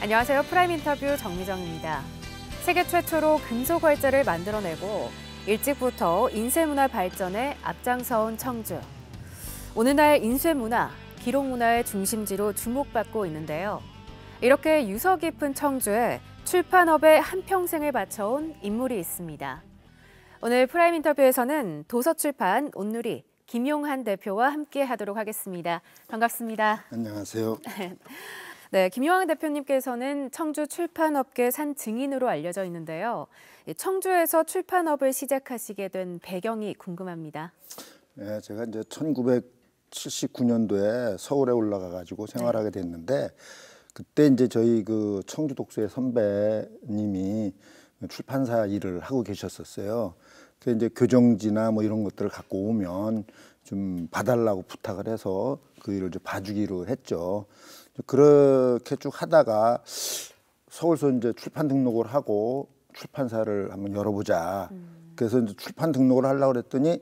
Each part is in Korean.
안녕하세요. 프라임 인터뷰 정미정입니다. 세계 최초로 금속 활자를 만들어내고 일찍부터 인쇄문화 발전에 앞장서온 청주. 오늘날 인쇄문화, 기록문화의 중심지로 주목받고 있는데요. 이렇게 유서 깊은 청주에 출판업에 한평생을 바쳐온 인물이 있습니다. 오늘 프라임 인터뷰에서는 도서출판 온누리 김용한 대표와 함께 하도록 하겠습니다. 반갑습니다. 안녕하세요. 네, 김용환 대표님께서는 청주 출판업계 산 증인으로 알려져 있는데요. 예, 청주에서 출판업을 시작하시게 된 배경이 궁금합니다. 네, 제가 이제 1979년도에 서울에 올라가 가지고 네. 생활하게 됐는데 그때 이제 저희 그 청주 독서의 선배님이 출판사 일을 하고 계셨었어요. 그 이제 교정지나 뭐 이런 것들을 갖고 오면 좀 봐달라고 부탁을 해서 그 일을 좀 봐주기로 했죠. 그렇게 쭉 하다가 서울서 이제 출판 등록을 하고 출판사를 한번 열어보자. 음. 그래서 이제 출판 등록을 하려고 그랬더니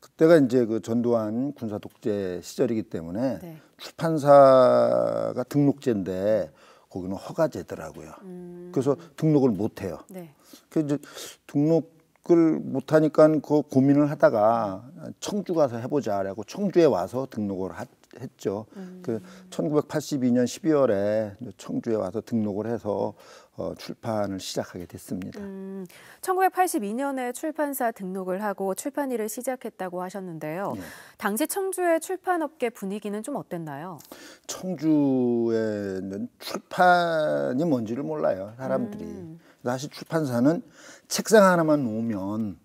그때가 이제 그 전두환 군사 독재 시절이기 때문에 네. 출판사가 등록제인데 거기는 허가제더라고요. 음. 그래서 등록을 못 해요. 네. 그래 이제 등록을 못 하니까 그 고민을 하다가 청주 가서 해보자라고 청주에 와서 등록을 하, 했죠. 음. 그 1982년 12월에 청주에 와서 등록을 해서 어, 출판을 시작하게 됐습니다. 음, 1982년에 출판사 등록을 하고 출판 일을 시작했다고 하셨는데요. 네. 당시 청주의 출판업계 분위기는 좀 어땠나요? 청주에는 출판이 뭔지를 몰라요, 사람들이. 음. 사실 출판사는 책상 하나만 놓으면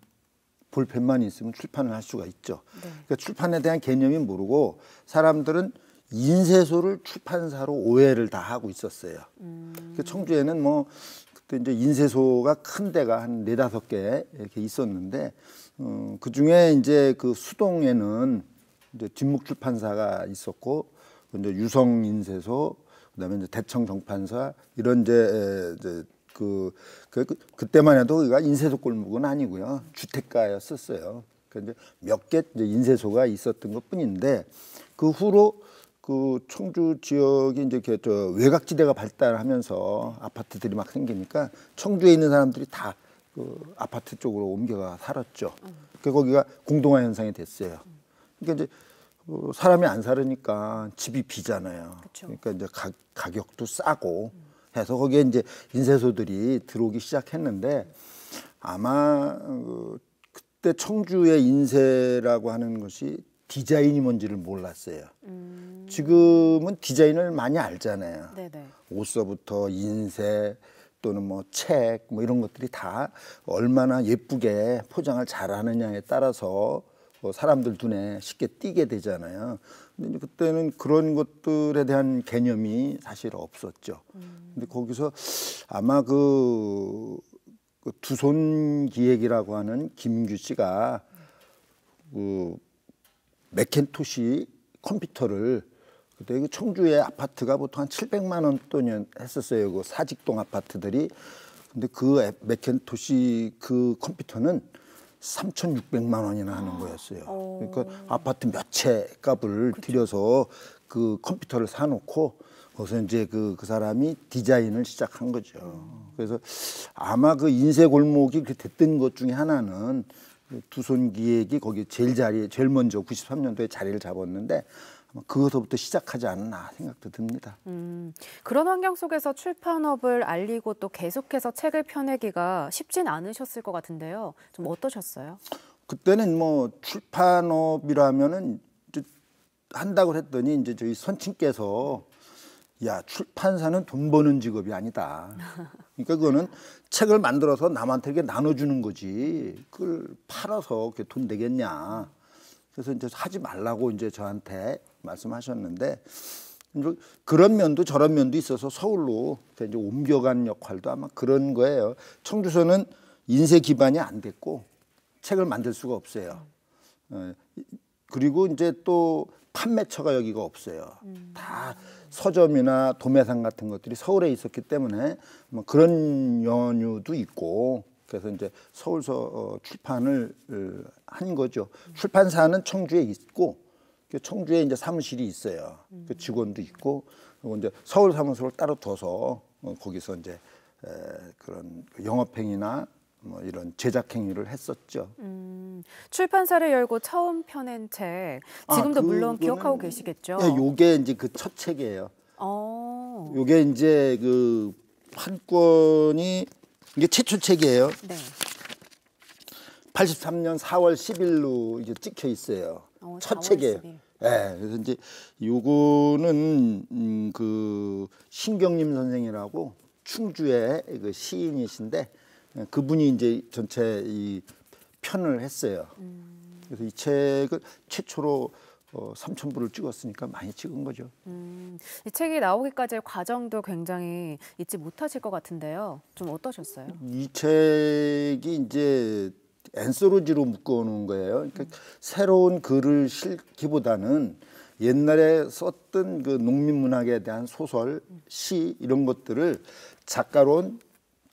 볼펜만 있으면 출판을 할 수가 있죠. 네. 그러니까 출판에 대한 개념이 모르고 사람들은 인쇄소를 출판사로 오해를 다 하고 있었어요. 음. 그 청주에는 뭐 그때 이제 인쇄소가 큰 데가 한 네다섯 개 이렇게 있었는데 어, 그 중에 이제 그 수동에는 이제 진묵 출판사가 있었고 그 이제 유성 인쇄소 그다음에 이제 대청 정판사 이런 이제, 이제 그, 그, 그, 그때만 해도 우리가 인쇄소 골목은 아니고요. 주택가였었어요. 그런데 몇 개 인쇄소가 있었던 것 뿐인데 그 후로 그 청주 지역이 이제 그저 외곽지대가 발달하면서 아파트들이 막 생기니까 청주에 있는 사람들이 다 그 아파트 쪽으로 옮겨가 살았죠. 그 거기가 공동화 현상이 됐어요. 그러니까 이제 그 사람이 안 살으니까 집이 비잖아요. 그쵸. 그러니까 이제 가, 가격도 싸고 음. 해서 거기에 이제 인쇄소들이 들어오기 시작했는데 아마 그 그때 청주의 인쇄라고 하는 것이 디자인이 뭔지를 몰랐어요. 음. 지금은 디자인을 많이 알잖아요. 네네. 옷서부터 인쇄 또는 뭐책뭐 뭐 이런 것들이 다 얼마나 예쁘게 포장을 잘하느냐에 따라서 뭐 사람들 눈에 쉽게 띄게 되잖아요. 근데 그때는 그런 것들에 대한 개념이 사실 없었죠. 음. 근데 거기서 아마 그, 그 두손 기획이라고 하는 김규 씨가 그 맥켄토시 컴퓨터를 그때 그 청주의 아파트가 보통 한 700만 원 돈이 었 했었어요. 그 사직동 아파트들이. 근데 그 맥켄토시 그 컴퓨터는 3,600만 원이나 하는 거였어요. 어. 그러니까 아파트 몇 채 값을 그렇 들여서 그 컴퓨터를 사놓고 거기서 이제 그, 그 사람이 디자인을 시작한 거죠. 그래서 아마 그 인쇄 골목이 그렇게 됐던 것 중에 하나는 그 두손 기획이 거기 제일 자리에 제일 먼저 93년도에 자리를 잡았는데 아마 그것부터 시작하지 않나 생각도 듭니다. 음, 그런 환경 속에서 출판업을 알리고 또 계속해서 책을 펴내기가 쉽진 않으셨을 것 같은데요. 좀 어떠셨어요? 그때는 뭐 출판업이라면은 한다고 했더니 이제 저희 선친께서 야 출판사는 돈 버는 직업이 아니다. 그러니까 그거는 책을 만들어서 남한테 이렇게 나눠주는 거지 그걸 팔아서 이렇게 돈 되겠냐. 그래서 이제 하지 말라고 이제 저한테 말씀하셨는데 그런 면도 저런 면도 있어서 서울로 이제 옮겨간 역할도 아마 그런 거예요. 청주서는 인쇄 기반이 안 됐고 책을 만들 수가 없어요. 어, 그리고 이제 또 판매처가 여기가 없어요. 다 서점이나 도매상 같은 것들이 서울에 있었기 때문에 뭐 그런 연유도 있고 그래서 이제 서울서 어, 출판을 어, 한 거죠. 출판사는 청주에 있고 그 청주에 이제 사무실이 있어요. 그 직원도 있고 그리고 이제 서울 사무소를 따로 둬서 어, 거기서 이제 에, 그런 영업행위나 뭐 이런 제작 행위를 했었죠. 음, 출판사를 열고 처음 펴낸 책 아, 지금도 아, 물론 기억하고 예, 계시겠죠. 예, 요게 이제 그 첫 책이에요. 어. 요게 이제 그 판권이 이게 최초 책이에요. 네. 83년 4월 10일로 이제 찍혀 있어요. 어, 첫 책이에요. 예. 네, 그래서 이제 요거는 음, 그 신경림 선생이라고 충주의 그 시인이신데 그분이 이제 전체 이 편을 했어요. 음. 그래서 이 책을 최초로 어, 3천 부를 찍었으니까 많이 찍은 거죠. 음, 이 책이 나오기까지의 과정도 굉장히 잊지 못하실 것 같은데요. 좀 어떠셨어요? 이 책이 이제 엔소로지로 묶어놓은 거예요. 그러니까 새로운 글을 실기보다는 옛날에 썼던 그 농민문학에 대한 소설, 시 이런 것들을 작가론,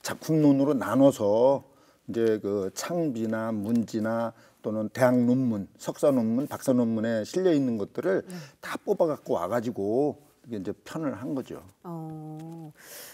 작품론으로 나눠서 이제 그 창비나 문지나 또는 대학 논문, 석사 논문, 박사 논문에 실려 있는 것들을 네. 다 뽑아 갖고 와 가지고 이게 이제 편을 한 거죠. 어,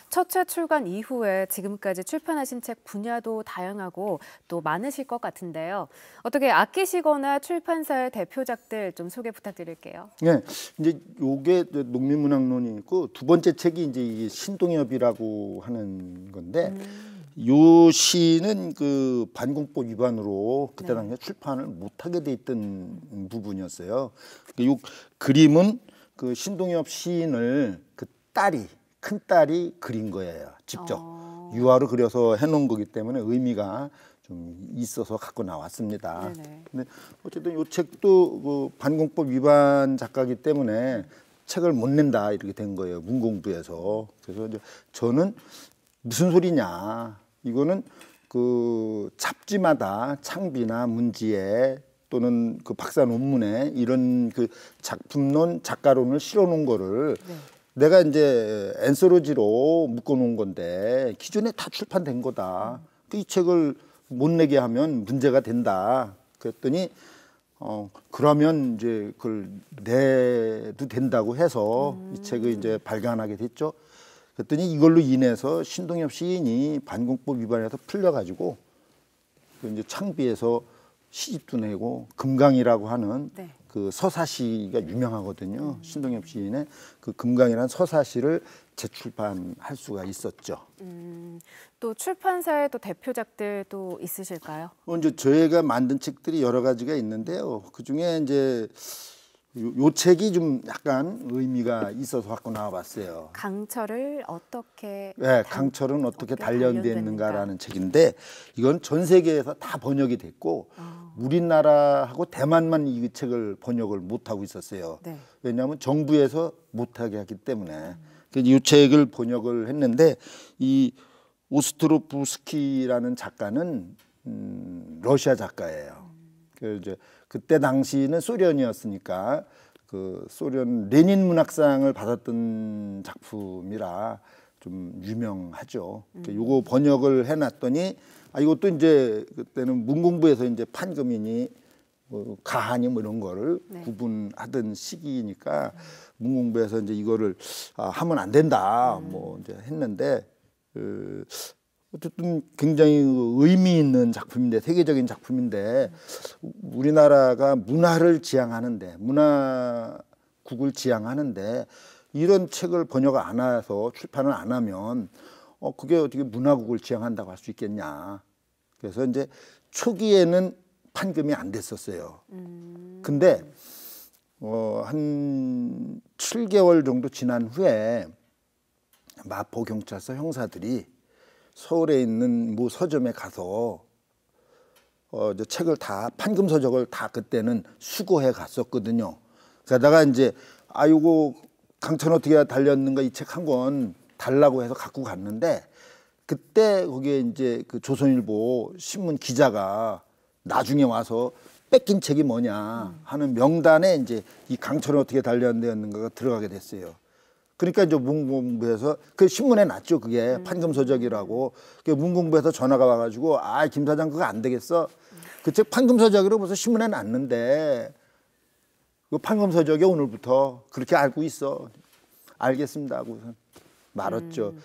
첫째 출간 이후에 지금까지 출판하신 책 분야도 다양하고 또 많으실 것 같은데요. 어떻게 아끼시거나 출판사의 대표작들 좀 소개 부탁드릴게요. 네, 이제 요게 농민문학론이 있고 두 번째 책이 이제 신동엽이라고 하는 건데 음. 요 시는 그 반공법 위반으로 그때 네. 당시에 네. 출판을 못하게 돼 있던 부분이었어요. 그러니까 요 그림은 그 신동엽 시인을 그 딸이 큰 딸이 그린 거예요. 직접 어... 유화로 그려서 해놓은 거기 때문에 의미가 좀 있어서 갖고 나왔습니다. 네네. 근데 어쨌든 이 책도 그 반공법 위반 작가기 때문에 책을 못 낸다 이렇게 된 거예요. 문공부에서 그래서 이제 저는 무슨 소리냐 이거는 그 잡지마다 창비나 문지에 또는 그 박사 논문에 이런 그 작품론 작가론을 실어놓은 거를 네. 내가 이제 엔서로지로 묶어놓은 건데 기존에 다 출판된 거다. 음. 그 그이 책을 못 내게 하면 문제가 된다. 그랬더니 어 그러면 이제 그걸 내도 된다고 해서 음. 이 책을 이제 음. 발간하게 됐죠. 그랬더니 이걸로 인해서 신동엽 시인이 반공법 위반해서 풀려가지고 그 이제 창비에서 시집도 내고 금강이라고 하는 네. 그 서사시가 유명하거든요. 음. 신동엽 시인의 그 금강이라는 서사시를 재출판할 수가 있었죠. 음, 또 출판사의 또 대표작들도 있으실까요? 먼저 어, 저희가 만든 책들이 여러 가지가 있는데요. 그 중에 이제 요, 책이 좀 약간 의미가 있어서 갖고 나와봤어요. 강철을 어떻게 네, 강철은 어떻게 단련됐는가라는 책인데 이건 전 세계에서 다 번역이 됐고 어. 우리나라하고 대만만 이 책을 번역을 못 하고 있었어요. 네. 왜냐하면 정부에서 못하게 하기 때문에 음. 이 책을 번역을 했는데 이 오스트로프스키라는 작가는 음, 러시아 작가예요. 음. 그 이제 그때 당시는 소련이었으니까 그 소련 레닌 문학상을 받았던 작품이라 좀 유명하죠. 그러니까 음. 요거 번역을 해놨더니 아 이것도 이제 그때는 문공부에서 이제 판금이니 뭐 가하니 뭐 이런 거를 네. 구분하던 시기니까 음. 문공부에서 이제 이거를 아, 하면 안 된다 음. 뭐 이제 했는데 그 어쨌든 굉장히 의미 있는 작품인데 세계적인 작품인데 우리나라가 문화를 지향하는데 문화국을 지향하는데 이런 책을 번역 안 해서 출판을 안 하면 어 그게 어떻게 문화국을 지향한다고 할 수 있겠냐 그래서 이제 초기에는 판금이 안 됐었어요 음. 근데 어, 한 7개월 정도 지난 후에 마포 경찰서 형사들이 서울에 있는 무 서점에 가서 어, 이제 책을 다 판금 서적을 다 그때는 수거해 갔었거든요. 게다가 이제 아이고 강천 어떻게 달렸는가 이 책 한 권 달라고 해서 갖고 갔는데 그때 거기에 이제 그 조선일보 신문 기자가 나중에 와서 뺏긴 책이 뭐냐 하는 명단에 이제 이 강천 어떻게 달렸는가가 들어가게 됐어요. 그러니까 이제 문공부에서 그 신문에 났죠 그게 음. 판검 서적이라고 그 문공부에서 전화가 와가지고 아 김 사장 그거 안 되겠어 그 책 판검 서적으로 벌써 신문에 났는데 그 판검 서적에 오늘부터 그렇게 알고 있어 알겠습니다 하고 말았죠 음.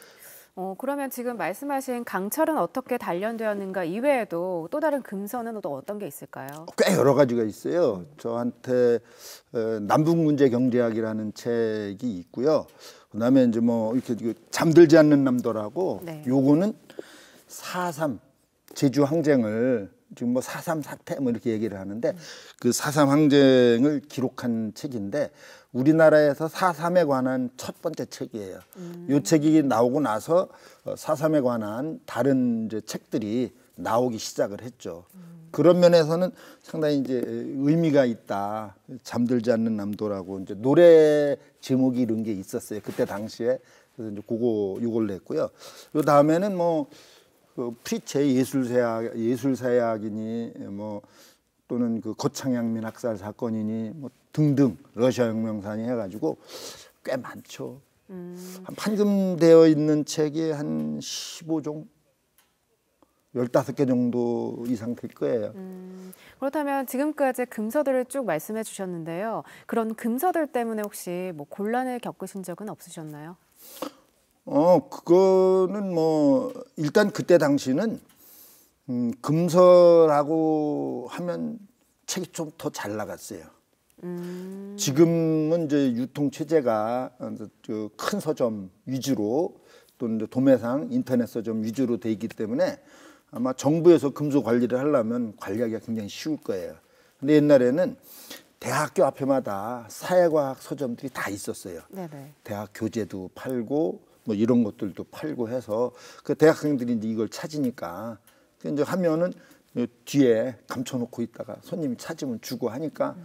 어, 그러면 지금 말씀하신 강철은 어떻게 단련되었는가 이외에도 또 다른 금서는또 어떤 게 있을까요? 꽤 여러 가지가 있어요. 저한테 어, 남북 문제 경제학이라는 책이 있고요. 그다음에 이제 뭐 이렇게 그 잠들지 않는 남도라고 네. 요거는 4.3 제주 항쟁을 지금 뭐 4.3 사태 뭐 이렇게 얘기를 하는데 음. 그4.3 항쟁을 기록한 책인데 우리나라에서 4 3에 관한 첫 번째 책이에요. 음. 이 책이 나오고 나서 4 어, 3에 관한 다른 이제 책들이 나오기 시작을 했죠. 음. 그런 면에서는 상당히 이제 의미가 있다. 잠들지 않는 남도라고 이제 노래 제목이 이런 게 있었어요. 그때 당시에 그래서 이제 그거 요걸 냈고요. 뭐, 그 다음에는 뭐그 프리체 예술사약 예술사약이니 뭐 또는 그 거창양민 학살 사건이니 뭐 등등 러시아 혁명산이 해가지고 꽤 많죠. 음. 한 판금되어 있는 책이 한 15종, 15개 정도 이상 될 거예요. 음. 그렇다면 지금까지 금서들을 쭉 말씀해 주셨는데요. 그런 금서들 때문에 혹시 뭐 곤란을 겪으신 적은 없으셨나요? 어, 그거는 뭐 일단 그때 당시는 음, 금서라고 하면 책이 좀 더 잘 나갔어요. 음. 지금은 이제 유통 체제가 큰 서점 위주로 또는 도매상 인터넷 서점 위주로 돼 있기 때문에 아마 정부에서 금수 관리를 하려면 관리하기가 굉장히 쉬울 거예요. 근데 옛날에는 대학교 앞에마다 사회과학 서점들이 다 있었어요. 네네. 대학 교재도 팔고 뭐 이런 것들도 팔고 해서 그 대학생들이 이제 이걸 찾으니까 그 이제 하면은 뒤에 감춰놓고 있다가 손님이 찾으면 주고 하니까 음.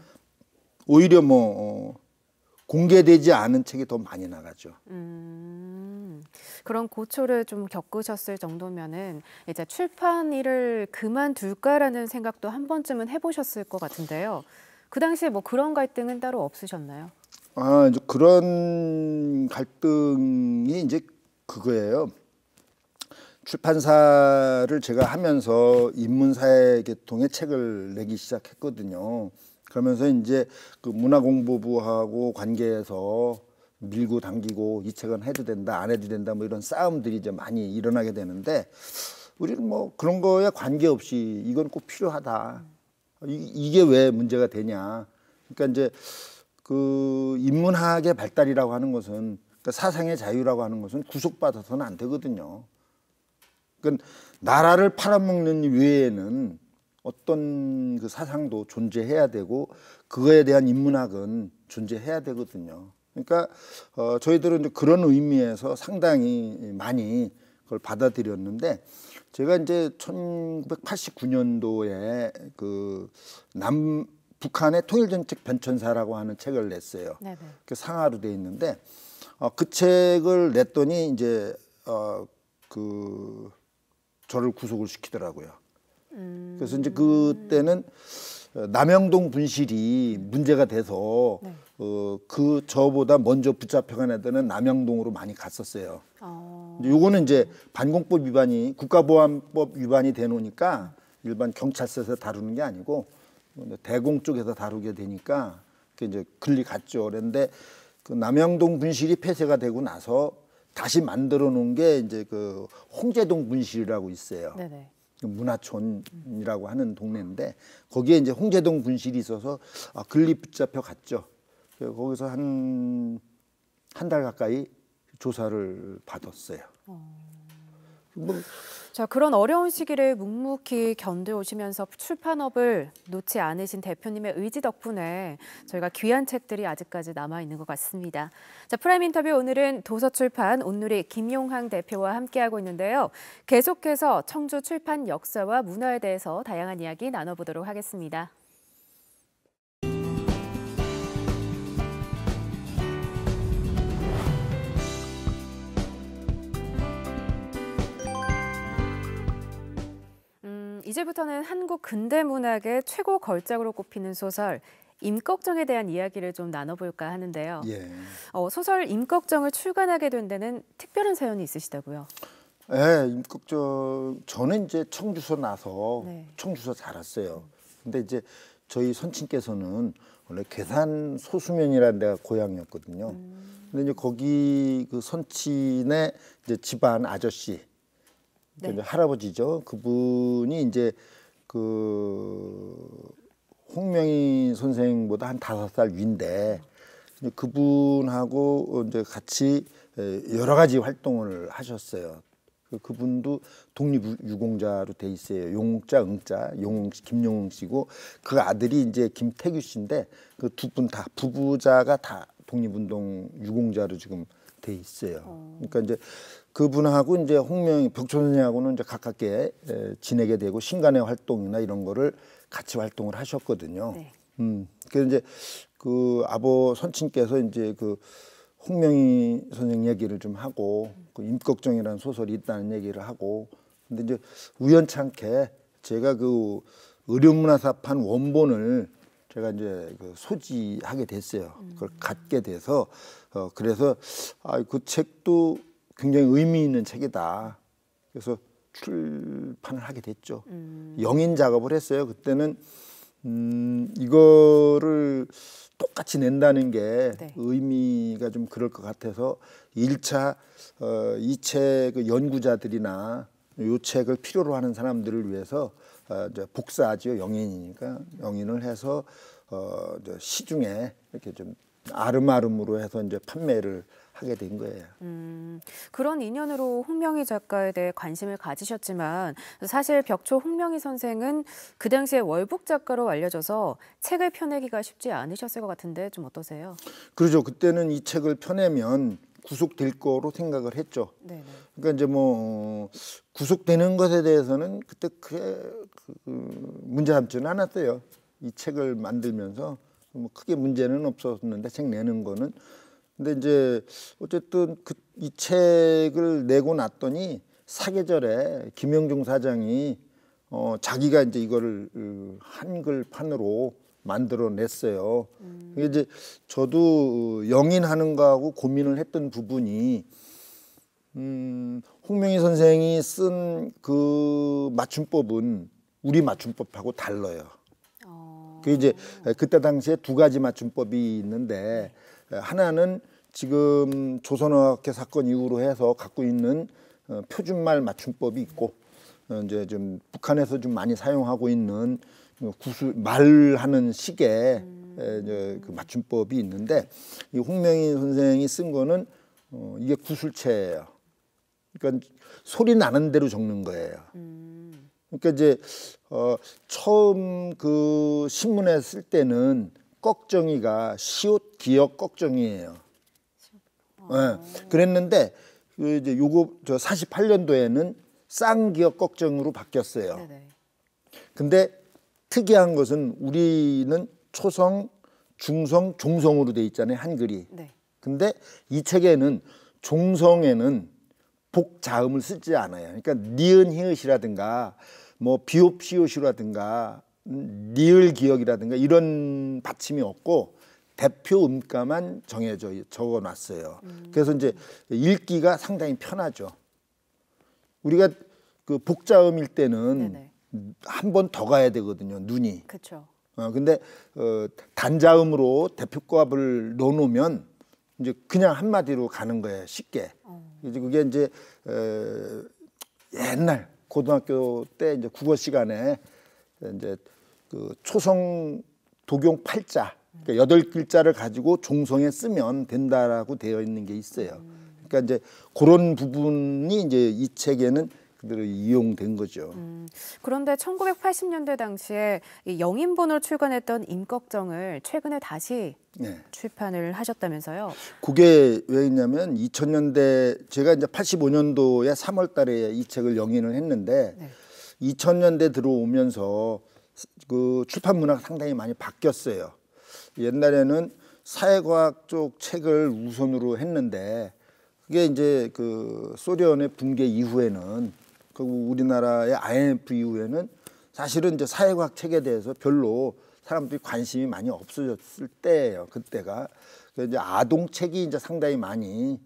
오히려 뭐 어, 공개되지 않은 책이 더 많이 나가죠. 음, 그런 고초를 좀 겪으셨을 정도면은 이제 출판 일을 그만둘까라는 생각도 한 번쯤은 해보셨을 것 같은데요. 그 당시에 뭐 그런 갈등은 따로 없으셨나요? 아, 이제 그런 갈등이 이제 그거예요. 출판사를 제가 하면서 인문사회 계통의 책을 내기 시작했거든요. 그러면서 이제 그 문화공보부하고 관계에서 밀고 당기고 이 책은 해도 된다 안 해도 된다 뭐 이런 싸움들이 이제 많이 일어나게 되는데 우리는 뭐 그런 거에 관계없이 이건 꼭 필요하다 이, 게왜 문제가 되냐 그러니까 이제 그 인문학의 발달이라고 하는 것은 그러니까 사상의 자유라고 하는 것은 구속받아서는 안 되거든요. 그러니까 나라를 팔아먹는 외에는 어떤 그 사상도 존재해야 되고 그거에 대한 인문학은 존재해야 되거든요. 그러니까 어, 저희들은 이제 그런 의미에서 상당히 많이 그걸 받아들였는데 제가 이제 1989년도에 그남 북한의 통일정책 변천사라고 하는 책을 냈어요. 그 상하로 돼 있는데 어, 그 책을 냈더니 이제 어, 그 저를 구속을 시키더라고요. 음. 그래서 이제 그때는 어, 남영동 분실이 문제가 돼서 네. 어, 그 저보다 먼저 붙잡혀간 애들은 남영동으로 많이 갔었어요. 어. 요거는 이제 반공법 위반이 국가보안법 위반이 되놓으니까 일반 경찰서에서 다루는 게 아니고 대공 쪽에서 다루게 되니까 그 이제 글리 갔죠. 그런데 그 남영동 분실이 폐쇄가 되고 나서 다시 만들어 놓은 게 이제 그 홍제동 분실이라고 있어요. 네네. 문화촌이라고 하는 동네인데 거기에 이제 홍제동 분실이 있어서 아, 근립 붙잡혀 갔죠. 거기서 한 한 달 가까이 조사를 받았어요. 어. 뭐. 자 그런 어려운 시기를 묵묵히 견뎌오시면서 출판업을 놓지 않으신 대표님의 의지 덕분에 저희가 귀한 책들이 아직까지 남아 있는 것 같습니다. 자 프라임 인터뷰 오늘은 도서출판 온누리 김용항 대표와 함께하고 있는데요. 계속해서 청주 출판 역사와 문화에 대해서 다양한 이야기 나눠보도록 하겠습니다. 이제부터는 한국 근대 문학의 최고 걸작으로 꼽히는 소설 임꺽정에 대한 이야기를 좀 나눠볼까 하는데요. 예. 어, 소설 임꺽정을 출간하게 된 데는 특별한 사연이 있으시다고요? 네, 예, 임꺽정 저는 이제 청주서 나서 네. 청주서 자랐어요. 근데 이제 저희 선친께서는 원래 괴산 소수면이라는 데가 고향이었거든요. 음. 근데 이제 거기 그 선친의 이제 집안 아저씨 네. 할아버지죠. 그분이 이제 그 홍명희 선생보다 한 다섯 살 위인데 그분하고 이제 같이 여러 가지 활동을 하셨어요. 그 그분도 독립유공자로 돼 있어요. 용자, 응자, 용 김용웅 씨고 그 아들이 이제 김태규 씨인데 그 두 분 다 부부자가 다 독립운동 유공자로 지금 돼 있어요. 어. 그러니까 이제 그분하고 이제 홍명희 벽촌선생하고는 이제 가깝게 에, 지내게 되고 신간의 활동이나 이런 거를 같이 활동을 하셨거든요. 네. 음, 그래서 이제 그 아버 선친께서 이제 그 홍명희 선생 얘기를 좀 하고 그 임꺽정이라는 소설이 있다는 얘기를 하고 근데 이제 우연찮게 제가 그 의료문화사판 원본을 제가 이제 그 소지하게 됐어요. 그걸 음. 갖게 돼서 어 그래서 아그 책도 굉장히 의미 있는 책이다. 그래서 출판을 하게 됐죠. 음. 영인 작업을 했어요. 그때는 음, 이거를 똑같이 낸다는 게 네. 의미가 좀 그럴 것 같아서 1차 어, 이 책의 연구자들이나 요 책을 필요로 하는 사람들을 위해서 어, 이제 복사하지요. 영인이니까 영인을 해서 어, 시중에 이렇게 좀 아름아름으로 해서 이제 판매를 하게 된 거예요. 음, 그런 인연으로 홍명희 작가에 대해 관심을 가지셨지만 사실 벽초 홍명희 선생은 그 당시에 월북 작가로 알려져서 책을 펴내기가 쉽지 않으셨을 것 같은데 좀 어떠세요? 그렇죠. 그때는 이 책을 펴내면 구속될 거로 생각을 했죠. 네네. 네. 그러니까 이제 뭐 구속되는 것에 대해서는 그때 그, 그 문제 삼지는 않았어요. 이 책을 만들면서 뭐 크게 문제는 없었는데 책 내는 거는 근데 이제 어쨌든 그 이 책을 내고 났더니 사계절에 김영중 사장이 어 자기가 이제 이거를 한글판으로 만들어냈어요. 음. 그게 이제 저도 어, 영인하는 거하고 고민을 했던 부분이 음, 홍명희 선생이 쓴 그 맞춤법은 우리 맞춤법하고 달라요. 어. 그 이제 그때 당시에 두 가지 맞춤법이 있는데 네. 예, 하나는 지금 조선어학회 사건 이후로 해서 갖고 있는 어, 표준말 맞춤법이 있고 어, 이제 좀 북한에서 좀 많이 사용하고 있는 어, 구술 말하는 식의 음. 그 맞춤법이 있는데 이 홍명희 선생이 쓴 거는 어, 이게 구술체예요. 그러니까 소리 나는 대로 적는 거예요. 음. 그러니까 이제 어, 처음 그 신문에 쓸 때는 꺽정이가 시옷 기역 꺽정이에요. 아. 예, 네. 그랬는데 그 이제 요거 저 48년도에는 쌍기역 꺽정으로 바뀌었어요. 네네. 근데 특이한 것은 우리는 초성, 중성, 종성으로 돼 있잖아요 한글이. 네. 근데 이 책에는 종성에는 복자음을 쓰지 않아요. 그러니까 니은 히읗이라든가 뭐 비읍 시옷이라든가 니을 기억이라든가 이런 받침이 없고 대표 음가만 정해져 적어 놨어요. 음. 그래서 이제 읽기가 상당히 편하죠. 우리가 그 복자음일 때는 한 번 더 가야 되거든요. 눈이. 그렇죠. 어, 근데 어, 단자음으로 대표과합을 넣어놓으면 이제 그냥 한마디로 가는 거예요. 쉽게. 음. 이제 그게 이제 에, 어, 옛날 고등학교 때 이제 국어 시간에 이제 그 초성 도경 팔자 그러니까 여덟 글자를 가지고 종성에 쓰면 된다라고 되어 있는 게 있어요. 그러니까 이제 그런 부분이 이제 이 책에는 그대로 이용된 거죠. 음, 그런데 1980년대 당시에 영인본으로 출간했던 임꺽정을 최근에 다시 네. 출판을 하셨다면서요? 그게 왜냐면 있 2000년대 제가 이제 85년도에 3월달에 이 책을 영인을 했는데 네. 2000년대 들어오면서 그 출판 문화가 상당히 많이 바뀌었어요. 옛날에는 사회과학 쪽 책을 우선으로 했는데 그게 이제 그 소련의 붕괴 이후에는 그리고 우리나라의 IMF 이후에는 사실은 이제 사회과학 책에 대해서 별로 사람들이 관심이 많이 없어졌을 때예요. 그때가 그래 이제 아동 책이 이제 상당히 많이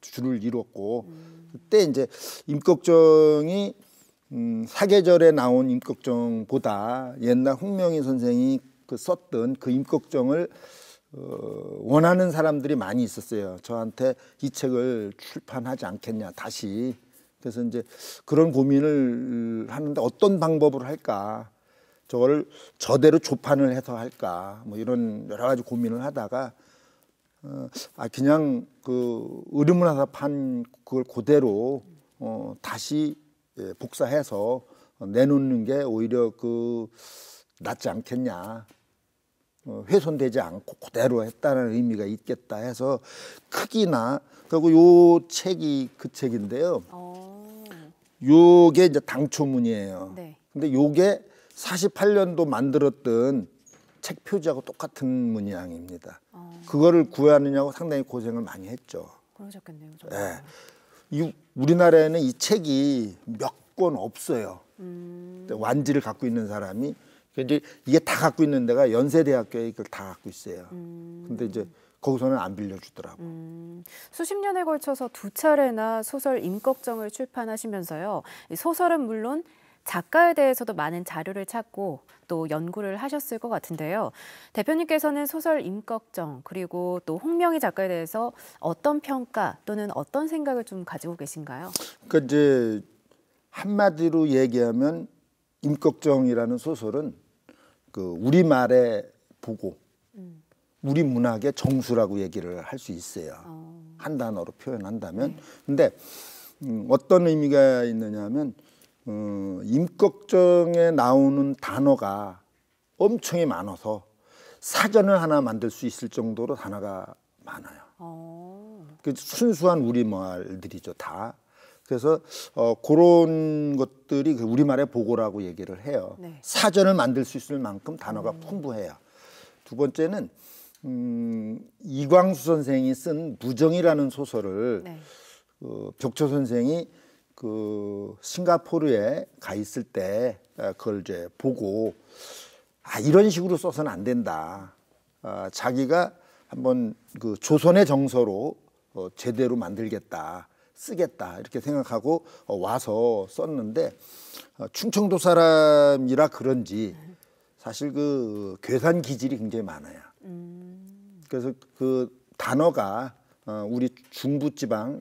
주를 예, 이뤘고 그때 이제 임꺽정이 음, 사계절에 나온 임꺽정보다 옛날 홍명희 선생이 그 썼던 그 임꺽정을 어, 원하는 사람들이 많이 있었어요. 저한테 이 책을 출판하지 않겠냐 다시. 그래서 이제 그런 고민을 하는데 어떤 방법으로 할까? 저거를 저대로 조판을 해서 할까? 뭐 이런 여러 가지 고민을 하다가 어, 아 그냥 그 의문화사 류판 그걸 그대로 어, 다시 예, 복사해서 내놓는 게 오히려 그 낫지 않겠냐. 어, 훼손되지 않고 그대로 했다는 의미가 있겠다 해서 크기나 그리고 요 책이 그 책인데요. 어. 요게 이제 당초문이에요. 네. 근데 요게 48년도 만들었던 책 표지하고 똑같은 문양입니다. 오. 어. 그거를 구하느냐고 상당히 고생을 많이 했죠. 그러셨겠네요. 정말. 네. 예. 이 우리나라에는 이 책이 몇 권 없어요. 음. 완지를 갖고 있는 사람이 근데 이게 다 갖고 있는 데가 연세대학교에 이걸 다 갖고 있어요. 음. 근데 이제 거기서는 안 빌려주더라고. 음, 수십 년에 걸쳐서 두 차례나 소설 임꺽정을 출판하시면서요. 소설은 물론 작가에 대해서도 많은 자료를 찾고 또 연구를 하셨을 것 같은데요. 대표님께서는 소설 임꺽정 그리고 또 홍명희 작가에 대해서 어떤 평가 또는 어떤 생각을 좀 가지고 계신가요? 그러니까 이제 한마디로 얘기하면 임꺽정이라는 소설은 그 우리말의 보고 음. 우리 문학의 정수라고 얘기를 할 수 있어요. 어. 한 단어로 표현한다면. 네. 근데 음, 어떤 의미가 있느냐 하면 어, 임꺽정에 나오는 단어가 엄청이 많아서 사전을 하나 만들 수 있을 정도로 단어가 많아요. 오. 어. 그 순수한 우리말들이죠 다. 그래서 어, 그런 것들이 그 우리말의 보고라고 얘기를 해요. 네. 사전을 만들 수 있을 만큼 단어가 음. 풍부해요. 두 번째는 음, 이광수 선생이 쓴 무정이라는 소설을 네. 어, 벽초 선생이 그 싱가포르에 가 있을 때 어, 그걸 이제 보고 아 이런 식으로 써서는 안 된다. 아, 자기가 한번 그 조선의 정서로 어, 제대로 만들겠다. 쓰겠다 이렇게 생각하고 어, 와서 썼는데 어, 충청도 사람이라 그런지 사실 그 괴산 기질이 굉장히 많아요. 음. 그래서 그 단어가 어, 우리 중부 지방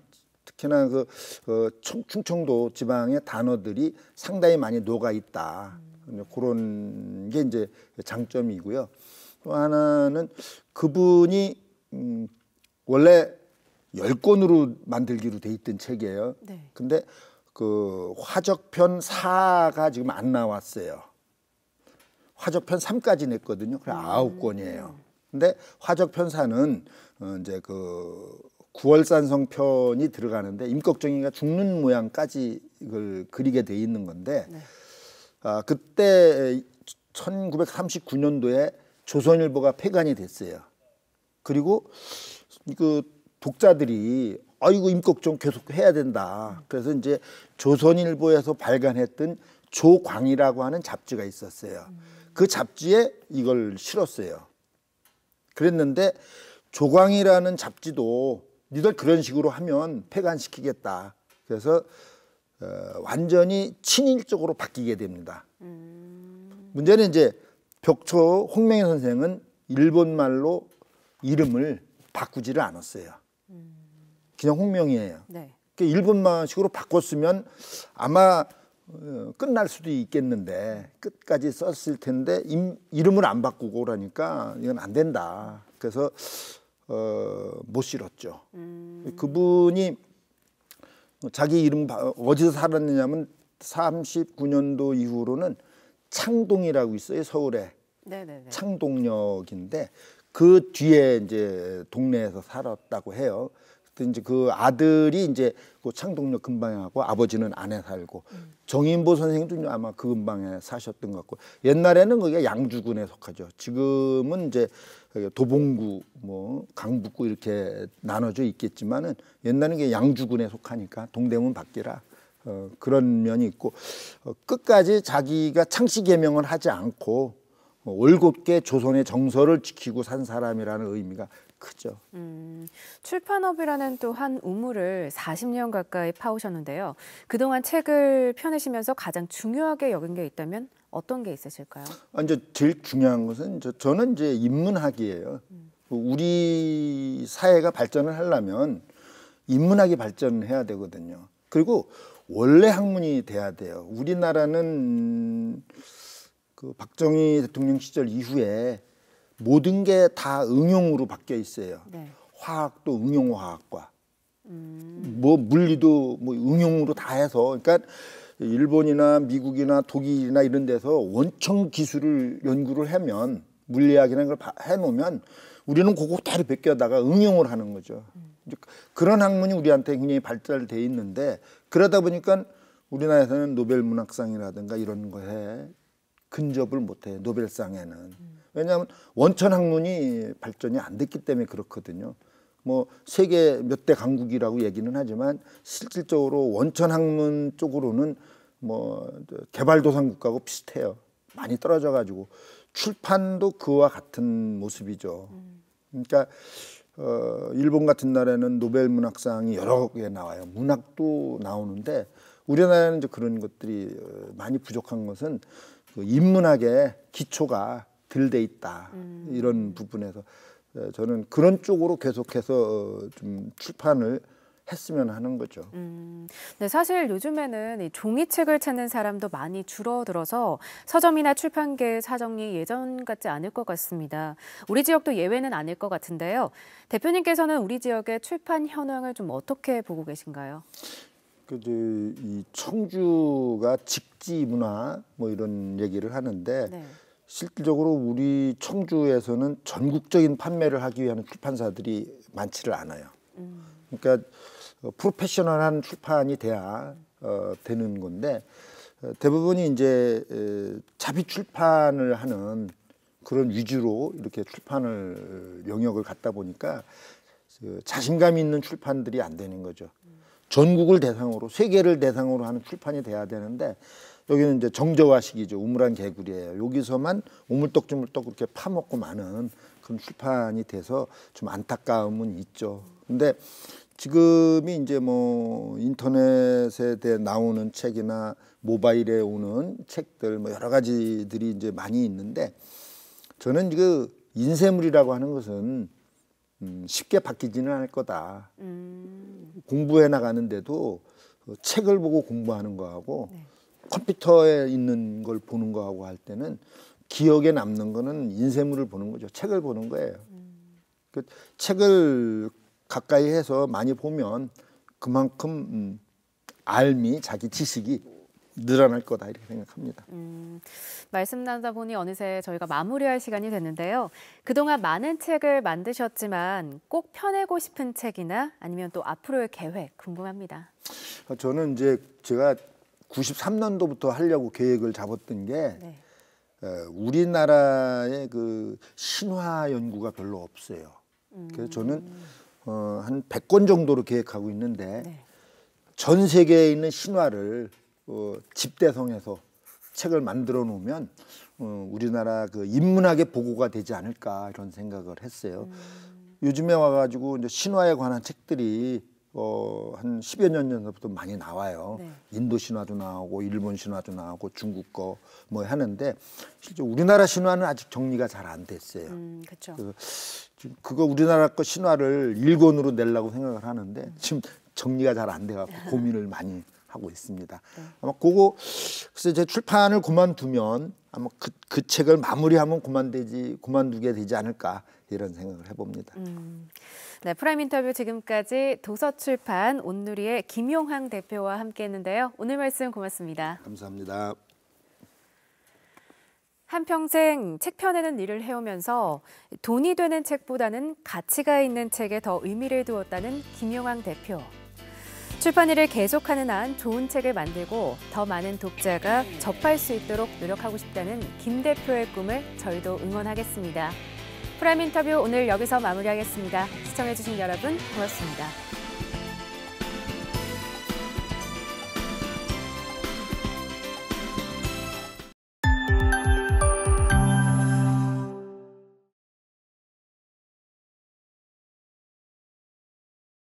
특히나 그, 그 충청도 지방의 단어들이 상당히 많이 녹아 있다. 음. 그런 게 이제 장점이고요. 또 하나는 그분이 음, 원래 열권으로 만들기로 돼 있던 책이에요. 네. 근데 그 화적편 4가 지금 안 나왔어요. 화적편 3까지 냈거든요. 그래 음. 아홉 권이에요. 근데 화적편 4는 어, 이제 그 구월산성 편이 들어가는데 임꺽정이가 죽는 모양까지 이걸 그리게 돼 있는 건데 네. 아, 그때 1939년도에 조선일보가 폐간이 됐어요. 그리고 그 독자들이 아이고 임꺽정 계속 해야 된다. 그래서 이제 조선일보에서 발간했던 조광이라고 하는 잡지가 있었어요. 그 잡지에 이걸 실었어요. 그랬는데 조광이라는 잡지도 니들 그런 식으로 하면 폐간시키겠다. 그래서 어, 완전히 친일 적으로 바뀌게 됩니다. 음. 문제는 이제 벽초 홍명희 선생은 일본 말로 이름을 바꾸지를 않았어요. 음. 그냥 홍명희예요 네. 그러니까 일본 말식으로 바꿨으면 아마 어, 끝날 수도 있겠는데 끝까지 썼을 텐데 임, 이름을 안 바꾸고 그러니까 이건 안 된다. 그래서 어, 못 실었죠. 음. 그분이 자기 이름 어디서 살았느냐면 39년도 이후로는 창동이라고 있어요 서울에 네네네. 창동역인데 그 뒤에 이제 동네에서 살았다고 해요. 그때 이제 그 아들이 이제 그 창동역 근방에하고 아버지는 안에 살고 음. 정인보 선생님도 아마 그 근방에 사셨던 것 같고 옛날에는 그게 양주군에 속하죠. 지금은 이제 그러니까 도봉구 뭐 강북구 이렇게 나눠져 있겠지만은 옛날에는 양주군에 속하니까 동대문 밖이라 어, 그런 면이 있고 어, 끝까지 자기가 창씨 개명을 하지 않고 뭐 올곧게 조선의 정서를 지키고 산 사람이라는 의미가 크죠. 음, 출판업이라는 또 한 우물을 40년 가까이 파오셨는데요. 그동안 책을 펴내시면서 가장 중요하게 여긴 게 있다면 어떤 게 있으실까요? 아, 이제 제일 중요한 것은 저, 저는 이제 인문학이에요. 음. 뭐 우리 사회가 발전을 하려면 인문학이 발전 해야 되거든요. 그리고 원래 학문이 돼야 돼요. 우리나라는 그 박정희 대통령 시절 이후에 모든 게 다 응용으로 바뀌어 있어요. 네. 화학도 응용화학과, 음. 뭐 물리도 뭐 응용으로 다 해서 그러니까 일본이나 미국이나 독일이나 이런 데서 원천 기술을 연구를 하면 물리학이라는 걸 해놓으면 우리는 그거 다리 벗겨다가 응용을 하는 거죠. 그런 학문이 우리한테 굉장히 발달돼 있는데 그러다 보니까 우리나라에서는 노벨 문학상이라든가 이런 거에 근접을 못해 노벨상에는 왜냐하면 원천 학문이 발전이 안 됐기 때문에 그렇거든요. 뭐 세계 몇 대 강국이라고 얘기는 하지만 실질적으로 원천 학문 쪽으로는 뭐 개발도상 국가하고 비슷해요. 많이 떨어져 가지고 출판도 그와 같은 모습이죠. 그러니까 어, 일본 같은 나라에는 노벨 문학상이 여러 개 나와요. 문학도 나오는데 우리나라는 이제 그런 것들이 어, 많이 부족한 것은 그 인문학의 기초가 덜 돼 있다 음. 이런 부분에서 저는 그런 쪽으로 계속해서 어, 좀 출판을 했으면 하는 거죠. 음, 네, 사실 요즘에는 이 종이책을 찾는 사람도 많이 줄어들어서 서점이나 출판계 사정이 예전 같지 않을 것 같습니다. 우리 지역도 예외는 아닐 것 같은데요. 대표님께서는 우리 지역의 출판 현황을 좀 어떻게 보고 계신가요? 그이 청주가 직지 문화 뭐 이런 얘기를 하는데 네. 실질적으로 우리 청주에서는 전국적인 판매를 하기 위한 출판사들이 많지를 않아요. 그러니까 어, 프로페셔널한 출판이 돼야 어, 되는 건데 어, 대부분이 이제 에, 자비 출판을 하는 그런 위주로 이렇게 출판을 영역을 갖다 보니까 그 자신감 있는 출판들이 안 되는 거죠. 전국을 대상으로 세계를 대상으로 하는 출판이 돼야 되는데 여기는 이제 정저화식이죠. 우물안 개구리예요. 여기서만 우물떡주물떡 그렇게 파먹고 마는 그런 출판이 돼서 좀 안타까움은 있죠. 근데 지금이 이제 뭐 인터넷에 대해 나오는 책이나 모바일에 오는 책들 뭐 여러 가지들이 이제 많이 있는데 저는 그 인쇄물이라고 하는 것은 음 쉽게 바뀌지는 않을 거다. 음. 공부해 나가는데도 책을 보고 공부하는 거하고 네. 컴퓨터에 있는 걸 보는 거하고 할 때는 기억에 남는 거는 인쇄물을 보는 거죠. 책을 보는 거예요. 음. 그 책을 가까이 해서 많이 보면 그만큼 음, 알미 자기 지식이 늘어날 거다 이렇게 생각합니다. 음, 말씀 나누다 보니 어느새 저희가 마무리할 시간이 됐는데요. 그동안 많은 책을 만드셨지만 꼭 펴내고 싶은 책이나 아니면 또 앞으로의 계획 궁금합니다. 저는 이제 제가 93년도부터 하려고 계획을 잡았던 게 네. 어, 우리나라의 그 신화 연구가 별로 없어요. 음. 그래서 저는 어, 한 100권 정도로 계획하고 있는데 네. 전 세계에 있는 신화를 어, 집대성해서 책을 만들어 놓으면 어, 우리나라 그 인문학의 보고가 되지 않을까 이런 생각을 했어요. 음. 요즘에 와가지고 이제 신화에 관한 책들이 어, 한 10여 년 전부터 많이 나와요. 네. 인도 신화도 나오고 일본 신화도 나오고 중국 거 뭐 하는데 실제 우리나라 신화는 아직 정리가 잘 안 됐어요. 음, 그쵸. 그, 그거 우리나라 거 신화를 일권으로 내려고 생각을 하는데 지금 정리가 잘 안 돼갖고 고민을 많이 하고 있습니다. 네. 아마 그거 글쎄 제 출판을 그만두면 아마 그, 그 책을 마무리하면 그만되지 그만두게 되지 않을까 이런 생각을 해봅니다. 음. 네, 프라임 인터뷰 지금까지 도서출판 온누리의 김용항 대표와 함께했는데요. 오늘 말씀 고맙습니다. 감사합니다. 한평생 책 펴내는 일을 해오면서 돈이 되는 책보다는 가치가 있는 책에 더 의미를 두었다는 김용항 대표. 출판일을 계속하는 한 좋은 책을 만들고 더 많은 독자가 접할 수 있도록 노력하고 싶다는 김 대표의 꿈을 저희도 응원하겠습니다. 프라임 인터뷰 오늘 여기서 마무리하겠습니다. 시청해주신 여러분 고맙습니다.